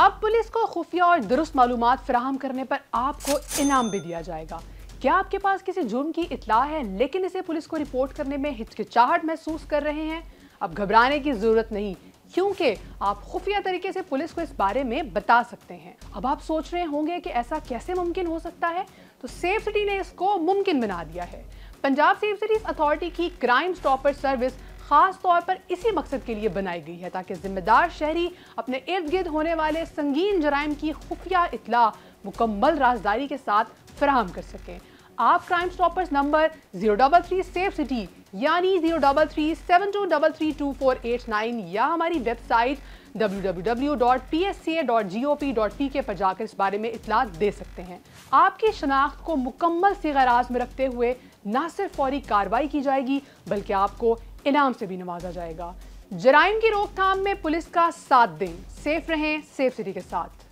अब पुलिस को खुफिया और दुरुस्त मालूम फ्राहम करने पर आपको इनाम भी दिया जाएगा क्या आपके पास किसी जुर्म की इतला है लेकिन इसे पुलिस को रिपोर्ट करने में हिचकिचाहट महसूस कर रहे हैं अब घबराने की ज़रूरत नहीं क्योंकि आप खुफिया तरीके से पुलिस को इस बारे में बता सकते हैं अब आप सोच रहे होंगे कि ऐसा कैसे मुमकिन हो सकता है तो सेफ सिटी ने इसको मुमकिन बना दिया है पंजाब सेफ सिटीज अथॉरिटी की क्राइम स्टॉपर सर्विस खास तौर पर इसी मकसद के लिए बनाई गई है ताकि जिम्मेदार शहरी अपने इर्द गिर्द होने वाले संगीन जराइम की खुफिया इतला मुकम्मल राजदारी के साथ फ्राहम कर सकें आप crime stoppers number zero double three safe city यानी zero double three seven two double three two four eight nine या हमारी वेबसाइट www.psca.gop.tk पर जाकर इस बारे में इतला दे सकते हैं आपकी शनाख्त को मुकम्मल सिगराज में रखते हुए ना सिर्फ फौरी कार्रवाई की जाएगी बल्कि आपको इनाम से भी नवाजा जाएगा जराइम की रोकथाम में पुलिस का साथ दें सेफ रहें सेफ सिटी के साथ